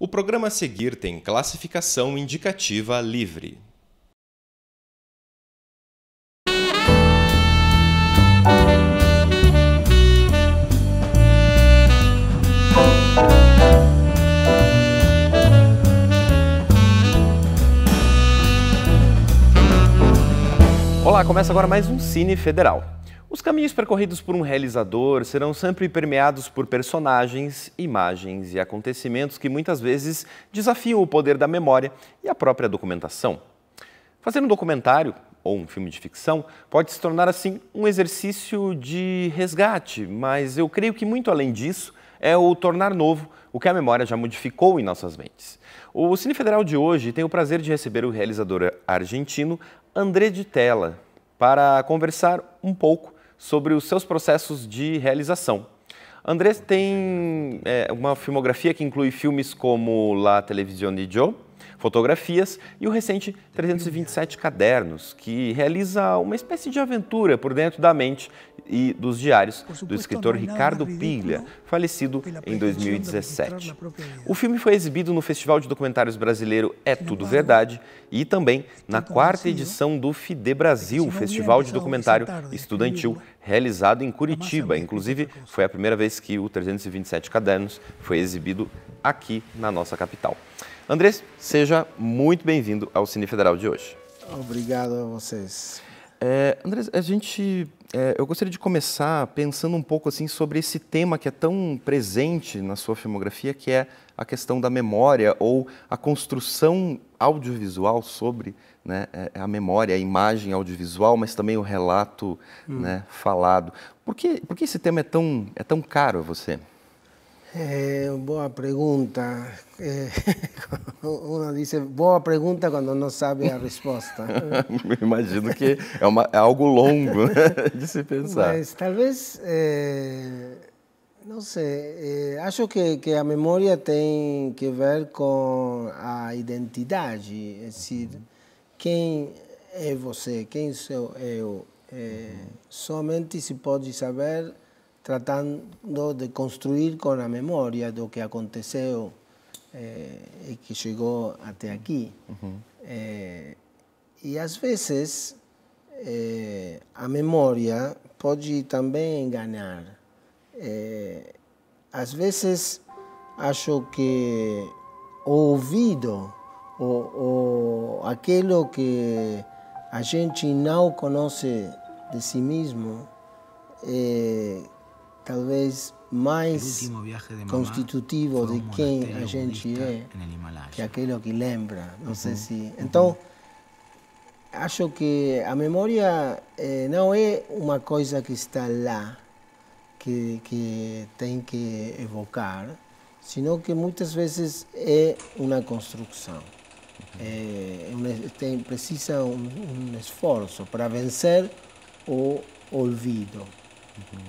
O programa a seguir tem classificação indicativa livre. Olá, começa agora mais um Cine Federal. Os caminhos percorridos por um realizador serão sempre permeados por personagens, imagens e acontecimentos que muitas vezes desafiam o poder da memória e a própria documentação. Fazer um documentário ou um filme de ficção pode se tornar assim um exercício de resgate, mas eu creio que muito além disso é o tornar novo o que a memória já modificou em nossas mentes. O Cine Federal de hoje tem o prazer de receber o realizador argentino André de Tella para conversar um pouco sobre os seus processos de realização. Andrés tem é, uma filmografia que inclui filmes como La Televisione de Joe, fotografias e o recente 327 Cadernos, que realiza uma espécie de aventura por dentro da mente e dos diários do escritor Ricardo Piglia, falecido em 2017. O filme foi exibido no Festival de Documentários Brasileiro É Tudo Verdade e também na quarta edição do FIDE Brasil, Festival de Documentário Estudantil, realizado em Curitiba. Inclusive, foi a primeira vez que o 327 Cadernos foi exibido aqui na nossa capital. Andrés, seja muito bem-vindo ao Cine Federal de hoje. Obrigado a vocês. É, Andrés, a gente, é, eu gostaria de começar pensando um pouco assim sobre esse tema que é tão presente na sua filmografia, que é a questão da memória ou a construção audiovisual sobre né, é, é a memória, a imagem audiovisual, mas também o relato hum. né, falado. Por que, por que esse tema é tão, é tão caro a você? Eh, boa pergunta. Eh, uma diz boa pergunta quando não sabe a resposta. Imagino que é, uma, é algo longo né, de se pensar. Mas talvez, eh, não sei, eh, acho que, que a memória tem que ver com a identidade. É dizer, quem é você, quem sou eu. Eh, somente se pode saber tratando de construir com a memória do que aconteceu eh, e que chegou até aqui. Eh, e às vezes eh, a memória pode também enganar. às vezes acho que o ouvido, ou, aquilo que a gente não conhece de si mesmo, talvez mais constitutivo de quem a gente é que aquilo que lembra. Não uhum. sei se. Então, uhum. acho que a memória eh, não é uma coisa que está lá, que, que tem que evocar, sino que muitas vezes é uma construção. É, eh, tem, precisa um, um esforço para vencer o olvido.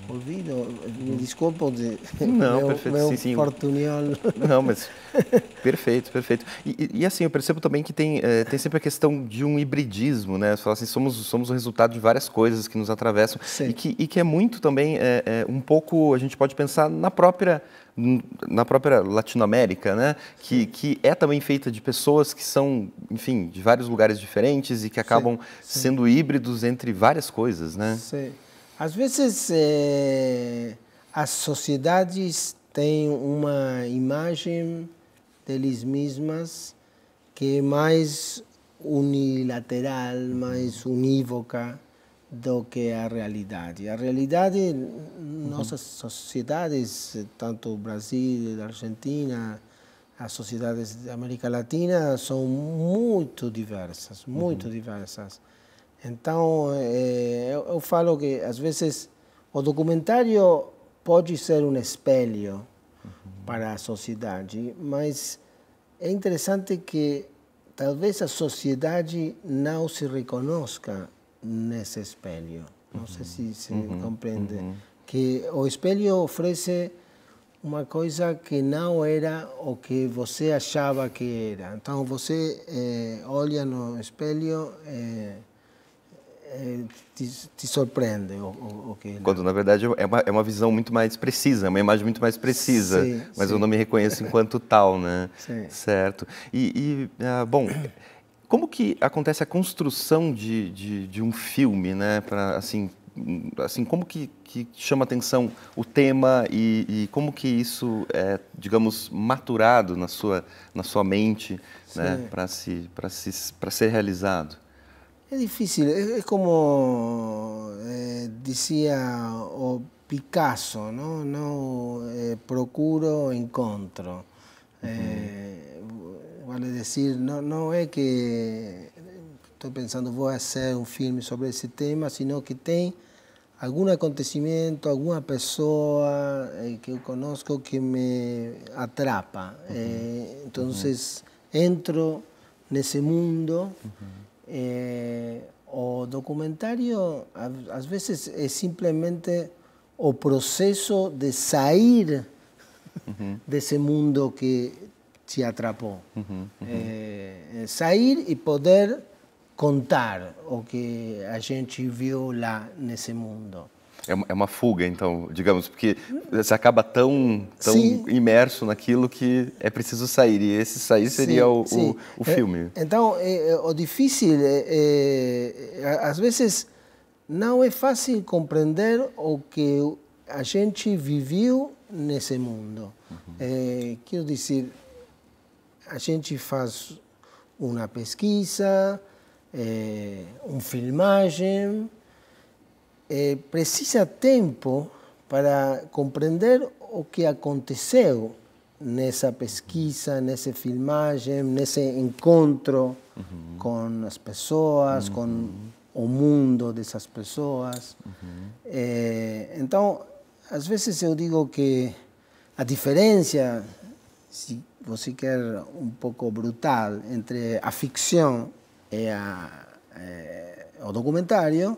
Uhum. Olvido, desculpa de não, meu, perfeito, meu sim, sim. Não, mas perfeito, perfeito. E, e, assim, eu percebo também que tem, é, tem sempre a questão de um hibridismo, né? Você fala assim, somos, somos o resultado de várias coisas que nos atravessam sim. e que, e que é muito também, é, é, um pouco, a gente pode pensar na própria na própria Latinoamérica, né? Que, que é também feita de pessoas que são, enfim, de vários lugares diferentes e que acabam sim, sim. sendo híbridos entre várias coisas, né? Sim. Às vezes é, as sociedades têm uma imagem deles mesmas que é mais unilateral, mais unívoca do que a realidade. A realidade, uhum. nossas sociedades, tanto o Brasil, a Argentina, as sociedades da América Latina, são muito diversas, muito uhum. diversas. Então, é, eu, eu, falo que, às vezes, o documentário pode ser um espelho uhum. para a sociedade, mas é interessante que talvez a sociedade não se reconozca nesse espelho. Não uhum. sei se se uhum. compreende. Uhum. Que o espelho oferece uma coisa que não era o que você achava que era. Então você eh, olha no espelho. Eh, te, te surpreende. Ou, ou, Quando, na verdade, é uma, é uma visão muito mais precisa, é uma imagem muito mais precisa, sim, mas sim. eu não me reconheço enquanto tal, né? Sim. Certo. E, e ah, bom... Como que acontece a construção de, de, de um filme, né? Para assim, assim, como que, que, chama atenção o tema e, e, como que isso é, digamos, maturado na sua, na sua mente né, para se, para se, para ser realizado? Es difícil, es, como eh, decía Picasso, ¿no? No eh, procuro, encontro. Eh, vale decir, no, no es que estoy pensando voy a hacer un filme sobre ese tema, sino que hay algún acontecimiento, alguna persona que conozco que me atrapa. entonces entro en ese mundo eh, o documentario a, veces es simplemente o proceso de salir de ese mundo que se atrapó. Eh, eh, salir y poder contar o que a gente vio en ese mundo. É, é uma fuga, então, digamos, porque você acaba tão, tão imerso naquilo que é preciso sair, e esse sair seria sim, o, sim. o, o, é, filme. Então, é, então, é, o difícil, é, é, às vezes, não é fácil compreender o que a gente viveu nesse mundo. Uhum. quero dizer, a gente faz uma pesquisa, uma filmagem, é, precisa tempo para compreender o que aconteceu nessa pesquisa, nessa filmagem, nesse encontro uhum. com as pessoas, uhum. com o mundo dessas pessoas. Uhum. É, então, às vezes eu digo que a diferença, se você quer um pouco brutal, entre a ficção e a, é, o documentário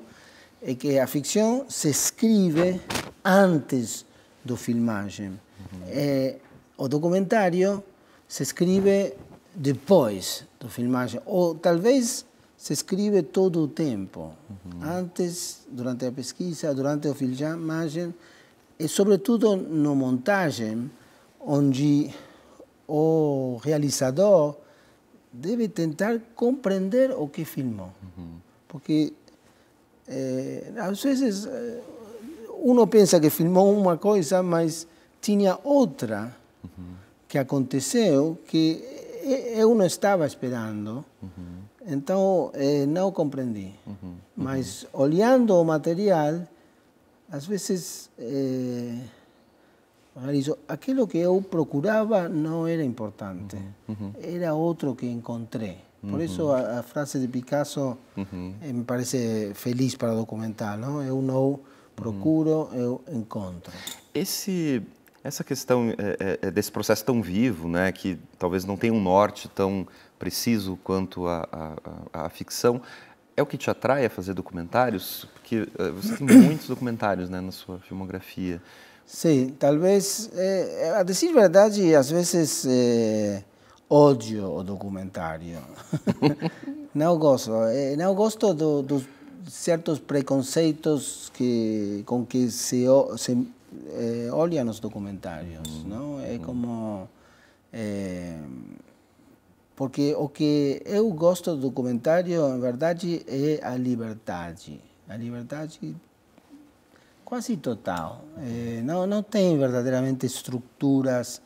é que a ficção se escreve antes do filmagem. Uhum. É, eh, o documentário se escreve depois do filmagem, ou talvez se escreve todo o tempo, uhum. antes, durante a pesquisa, durante o filmagem, e sobretudo no montagem, onde o realizador deve tentar compreender o que filmou. Uhum. Porque eh, às vezes, eh, uno pensa que filmou uma coisa, mas tinha outra uhum. que aconteceu que eh, eu não estava esperando. Uhum. Então, eh, não compreendi. Uhum. Mas, olhando o material, às vezes, eh, aquilo que eu procurava não era importante. Uhum. Uhum. Era outro que encontrei. Por isso a, a, frase de Picasso uhum. eh, me parece feliz para documentar, não? Eu não procuro, uhum. eu encontro. Esse essa questão é, é, é, desse processo tão vivo, né, que talvez não tenha um norte tão preciso quanto a, a, a ficção, é o que te atrai a fazer documentários? Porque eh, você tem muitos documentários né, na sua filmografia. Sim, talvez, é, eh, a dizer verdade, às vezes é, eh, Odio o documentário. não gosto. Eh, não gosto do, dos certos preconceitos que, com que se, se é, eh, olha nos documentários. Uhum. Não? É uhum. como... É, porque o que eu gosto do documentário, na verdade, é a liberdade. A liberdade quase total. É, não, não tem verdadeiramente estruturas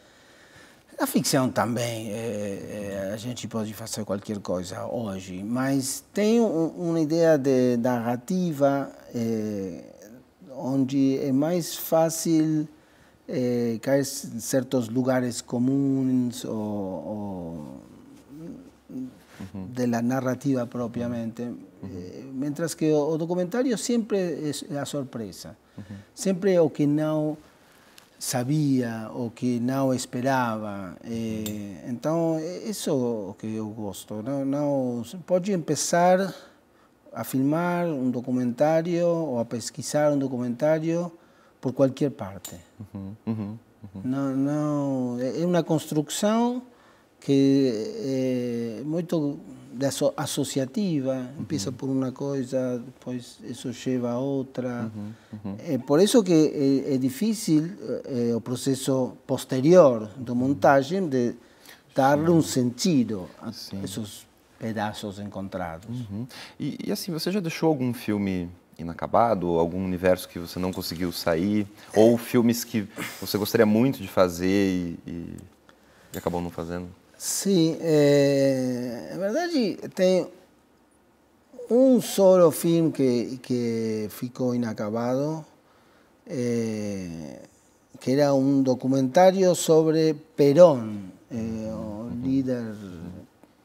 a ficção também, é, é, a gente pode fazer qualquer coisa hoje, mas tem um, uma ideia de narrativa é, onde é mais fácil é, cair certos lugares comuns ou, ou uhum. da narrativa propriamente. Uhum. É, mientras que o, o documentário sempre é, é a surpresa, uhum. sempre é o que não sabia ou que não esperava. É, eh, então, é isso que eu gosto. Não, não, pode começar a filmar um documentário ou a pesquisar um documentário por qualquer parte. Uhum, uhum, uhum. Não, não, é uma construção que é eh, muito associativa, uhum. empieza por uma coisa, depois isso leva a outra. Uhum. Uhum. É por isso que eh, é, difícil eh, o processo posterior da montagem de dar um sentido a Sim. esses pedaços encontrados. E, assim, você já deixou algum filme inacabado, algum universo que você não conseguiu sair, ou filmes que você gostaria muito de fazer e acabou não fazendo? Sí, eh, en verdad verdade un solo film que, que inacabado, eh, que era un documentario sobre Perón, eh, líder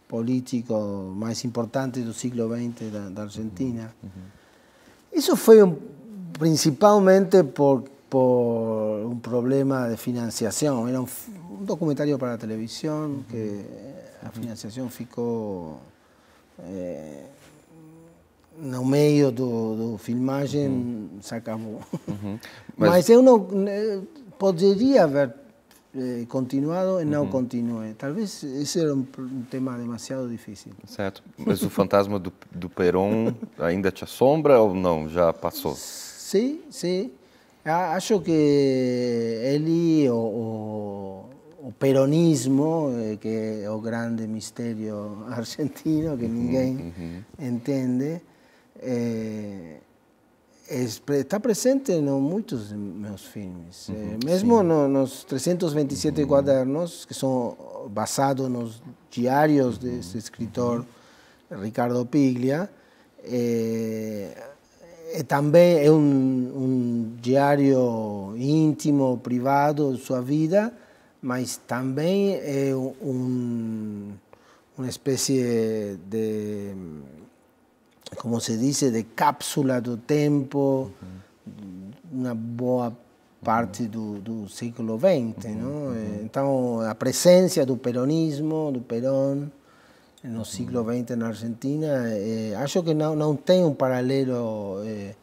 político más importante del siglo XX de Argentina. Eso fue principalmente por, un problema de financiación, un documentario para la televisión uh -huh. que eh, a financiación ficou eh, no meio do, filmagem se acabou. Mas, Mas, eu eh, não poderia haver eh, continuado e não continué Talvez esse era um, tema demasiado difícil. Certo. Mas o fantasma do, do Peron ainda te assombra ou não? Já passou? Sim, sim. Acho que ele, o, o o peronismo, eh, que es el grande misterio argentino que nadie entiende, eh, está presente en muchos de mis filmes. eh, mesmo los 327 cuadernos, que son basados en los diarios de ese escritor Ricardo Piglia, eh, también es un, diario íntimo, privado, de su vida, mas também é um, uma espécie de, como se diz, de cápsula do tempo, uhum. uma boa parte do, do século XX. Uhum. Não? Uhum. Então, a presença do peronismo, do Perón, no uhum. século XX na Argentina, é, acho que não, não tem um paralelo. É,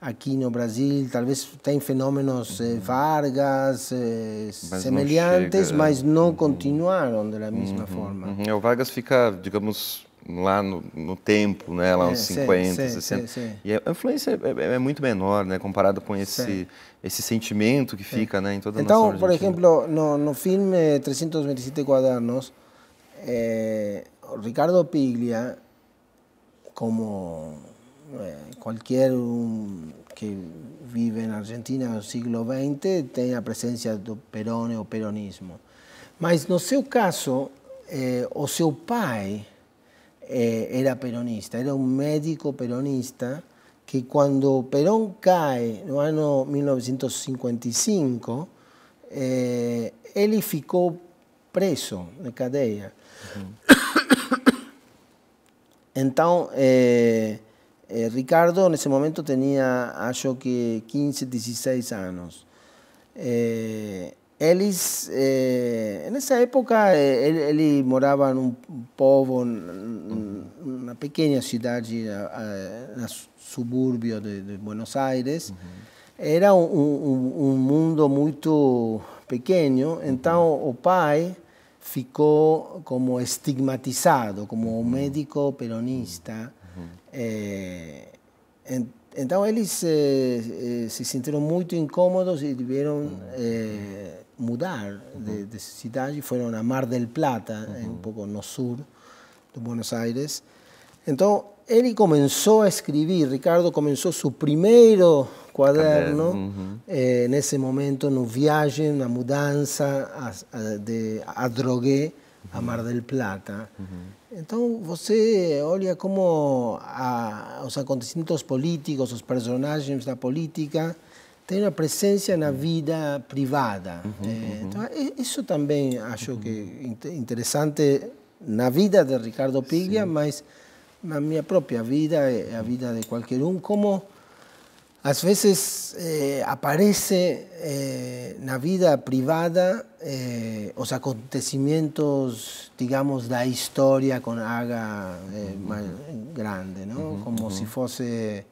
aqui no Brasil, talvez tem fenômenos eh, uhum. eh, Vargas eh, mas semelhantes, não mas não uhum. continuaram da mesma uhum. forma. Uhum. É, o Vargas fica, digamos, lá no, no tempo, né, lá é, uns 50, sim, 60. Sim, sim. E a influência é, é, é, muito menor, né, comparado com esse esse sentimento que fica, é. né, em toda a Então, por exemplo, no, no filme 327 quadernos, eh, Ricardo Piglia como qualquer eh, um que vive na Argentina no século XX tem a presença do Perón ou peronismo. Mas no seu caso, eh, o seu pai eh, era peronista, era um médico peronista que quando Perón cai no ano 1955, eh, ele ficou preso na cadeia. Uhum. Então, Eh, Ricardo en ese momento tenía, a ah, yo que 15, 16 años. Eh, eh, en esa época, eh, él moraba en un pueblo, una pequeña ciudad, en el suburbio de, Buenos Aires. Era un, mundo muy pequeño, entonces uh ficou como estigmatizado, como médico peronista. Eh, Entonces, ellos eh, eh, se sintieron muy incómodos y tuvieron eh, mudar de, de, y fueron a Mar del Plata, un poco en no sur de Buenos Aires. Entonces, él comenzó a escribir. Ricardo comenzó su primer cuaderno en ese momento, momento, un viaje, una mudanza a, a, de a Mar del Plata. Então, você olha como a, os acontecimentos políticos, os personagens da política, têm uma presença na vida privada. Uhum, eh, uhum. Então, isso também acho que é interessante na vida de Ricardo Piglia, Sim. mas na minha própria vida e eh, a vida de qualquer um, como às vezes eh, aparece eh, na vida privada eh, os acontecimentos, digamos, da história com H eh, mais grande, não? Uhum, como uhum. se fosse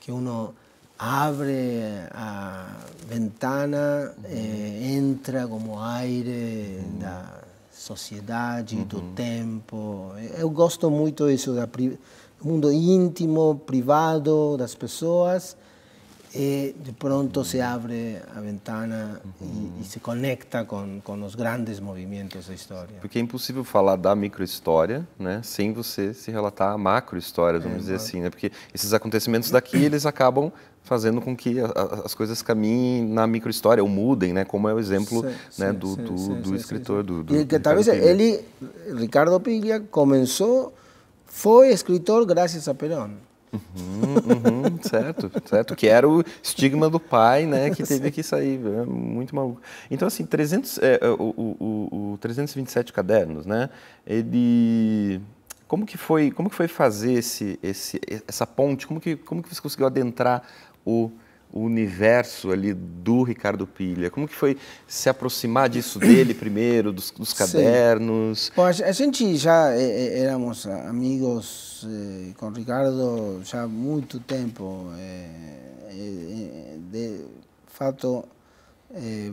que um abre a ventana, eh, entra como aire uhum. da sociedade, do tempo. Eu gosto muito isso do mundo íntimo, privado das pessoas e de pronto se abre a ventana uhum. e, e, se conecta com, com os grandes movimentos da história. Porque é impossível falar da microhistória, né, sem você se relatar a macrohistória, vamos é, dizer assim, né? Porque esses acontecimentos daqui eles acabam fazendo com que a, a, as coisas caminhem na microhistória ou mudem, né? Como é o exemplo sim, né, sim, do, do, sim, do escritor do, do, e que talvez ele Ricardo Piglia começou foi escritor graças a Perón. Uhum, uhum, certo, certo. Que era o estigma do pai, né? Que teve que sair. É muito maluco. Então, assim, 300, é, é, o, o, o 327 cadernos, né? Ele como que foi como que foi fazer esse, esse essa ponte como que como que você conseguiu adentrar o o universo ali do Ricardo Pilha? Como que foi se aproximar disso dele primeiro, dos, dos cadernos? Bom, a gente já é, éramos amigos é, eh, com o Ricardo já há muito tempo. É, de fato,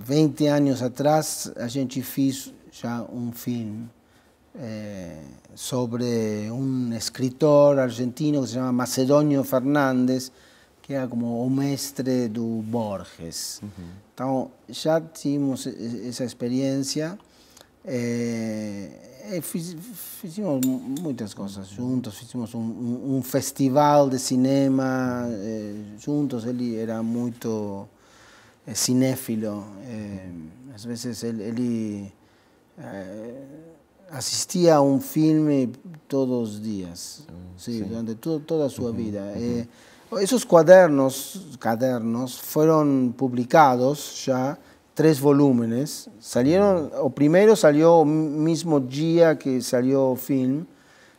20 anos atrás, a gente fez já um filme sobre um escritor argentino que se chama Macedonio Fernandes, que como o mestre do Borges. Uhum. Então, já tínhamos essa experiência. É, eh, eh, fiz, fizemos muitas coisas juntos, fizemos um, um, festival de cinema é, juntos. Ele era muito é, cinéfilo. às vezes ele, ele assistia a um filme todos os dias, sim, mm, sim. durante to, toda a sua uhum, vida. Uhum. Esos cuadernos, cadernos, fueron publicados ya tres volúmenes. Salieron, o primero salió mismo día que salió o film,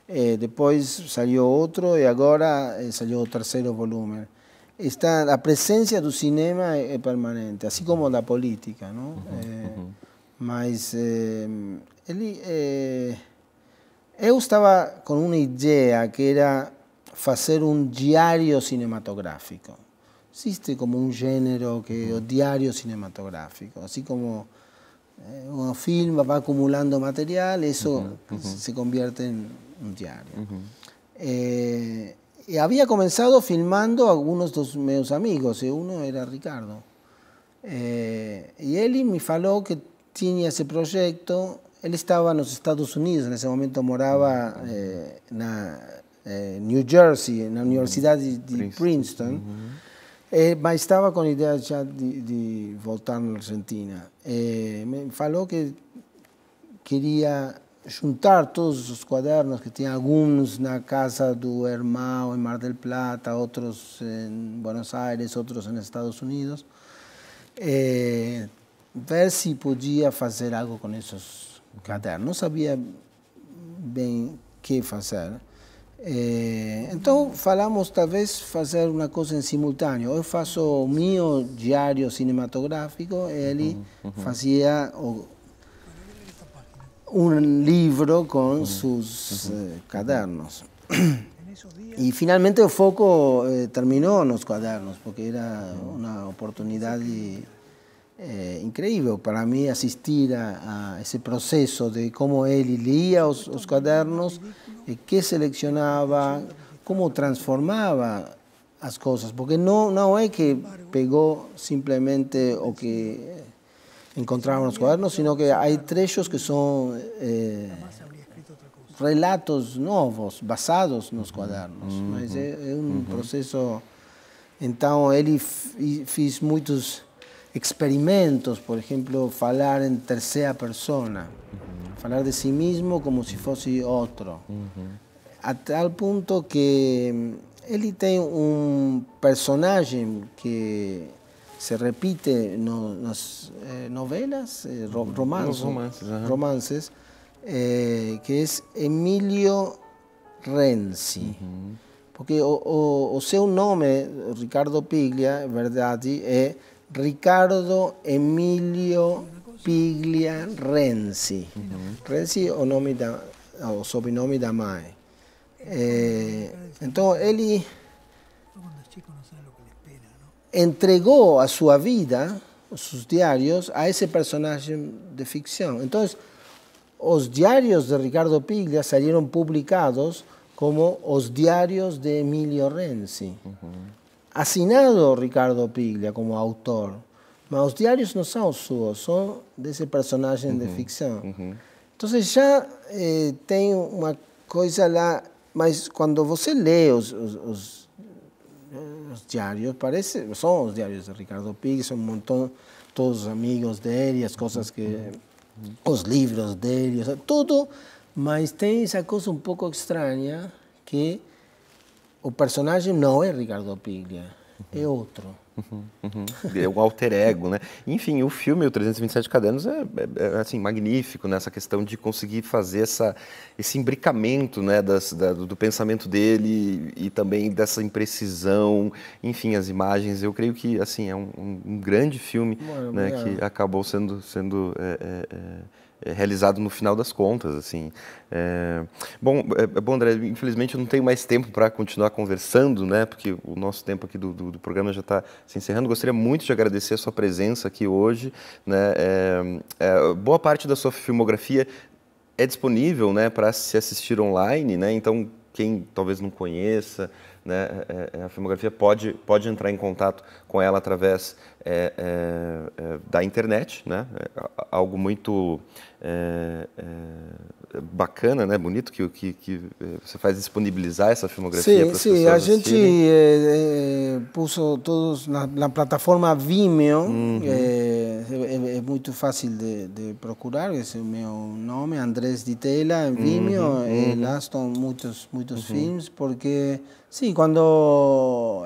eh, depois salió outro e agora eh, salió o terceiro volume. Está, a presença do cinema é, permanente, assim como da política, não? Mas ele, eu estava com uma ideia que era hacer un diario cinematográfico existe como un género que o mm. diario cinematográfico así como eh, un film va acumulando material eso se convierte en un diario. Eh, y había comenzado filmando algunos de mis amigos, y eh, uno era Ricardo. y él me faló que tenía ese proyecto. Él estaba en los Estados Unidos, en ese momento moraba eh, eh, New Jersey, na mm-hmm. Universidade de Princeton, Princeton uhum. eh, mas estava com a ideia já de, de voltar na Argentina. Eh, me falou que queria juntar todos os quadernos que tinha alguns na casa do irmão em Mar del Plata, outros em Buenos Aires, outros nos Estados Unidos, eh, ver se podia fazer algo com esses cadernos. Não sabia bem o que fazer. Eh, entonces então, falamos talvez fazer hacer una cosa en simultáneo. faço o mi diario cinematográfico, Él hacía un libro con sus livro com cadernos. E finalmente o foco eh, terminó terminou nos cadernos, porque era una oportunidad eh, increíble para mí, asistir a, ese proceso de como él leía los os cadernos qué seleccionaba, cómo transformaba las cosas, porque no, no es que pegó simplemente o que encontraron los cuadernos, sino que hay trechos que son eh, relatos nuevos, basados en los cuadernos. Es un proceso... Entonces, él hizo muchos experimentos, por ejemplo, hablar en tercera persona. Hablar de sí mismo como si fuese otro. A tal punto que mm, él tiene un personaje que se repite en las eh, novelas, eh, romances, eh, que es Emilio Renzi. Porque o, o, un nombre Ricardo Piglia, verdad y ricardo Ricardo Emilio Piglia Renzi. Renzi o sopinomita Mae. Eh, entonces, él entregó a su vida, sus diarios, a ese personaje de ficción. Entonces, los diarios de Ricardo Piglia salieron publicados como los diarios de Emilio Renzi. asignado Ricardo Piglia como autor Mas os diários não são seus, são desse personagem uhum. de ficção. Uhum. Então já eh, tem uma coisa lá, mas quando você lê os, os, os, eh, os diários, parece, são os diários de Ricardo Pig, são um montão, todos os amigos dele, as coisas que. Uhum. uhum. os livros dele, tudo, mas tem essa coisa um pouco estranha que o personagem não é Ricardo Piglia, é outro. Uhum, uhum. É um alter ego, né? Enfim, o filme, o 327 Cadernos, é, é, é, assim, magnífico nessa né? questão de conseguir fazer essa, esse imbricamento né, das, da, do pensamento dele e também dessa imprecisão, enfim, as imagens. Eu creio que assim é um, um grande filme Mano, né, que acabou sendo, sendo é, é, é, eh, realizado no final das contas, assim. É... Bom, é, bom, André, infelizmente eu não tenho mais tempo para continuar conversando, né? Porque o nosso tempo aqui do, do, do programa já está se encerrando. Gostaria muito de agradecer a sua presença aqui hoje, né? É, boa parte da sua filmografia é disponível, né, para se assistir online, né? Então quem talvez não conheça, né, a filmografia pode, pode entrar em contato com ela através é, é, é da internet, né? É, algo muito é, é, bacana, né? bonito que, que, que, você faz disponibilizar essa filmografia para as pessoas Sim, a gente eh, pôs todos na, na, plataforma Vimeo, uhum. é, muito fácil de, de, procurar, esse é o meu nome, Andrés Tela, Vimeo, uhum, uhum. lá estão muitos, muitos uhum. filmes, porque sim, quando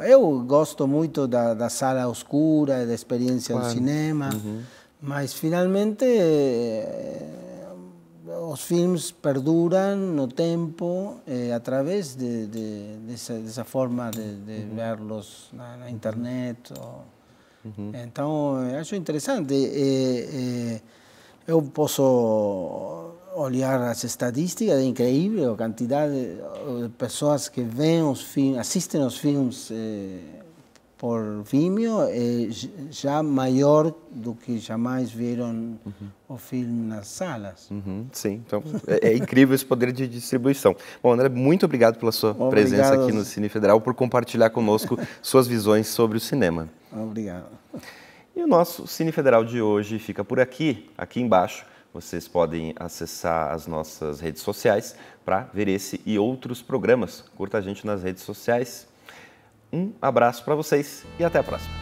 eu gosto muito da, sala oscura, da experiência claro. do cinema. Uhum. Mas finalmente eh, os filmes perduram no tempo eh, através de, de, dessa, dessa, forma de, de uhum. los na, na, internet. Ou... Uhum. Então, acho interessante. E, eh, e, eh, eu posso olhar as estatísticas, é incrível a quantidade de pessoas que veem os filmes, assistem aos filmes. Eh, por Vimeo é já maior do que jamais viram uhum. o filme nas salas. Uhum, sim, então é, é, incrível esse poder de distribuição. Bom, André, muito obrigado pela sua obrigado. presença aqui no Cine Federal, por compartilhar conosco suas visões sobre o cinema. Obrigado. E o nosso Cine Federal de hoje fica por aqui, aqui embaixo. Vocês podem acessar as nossas redes sociais para ver esse e outros programas. Curta a gente nas redes sociais. Um abraço para vocês e até a próxima.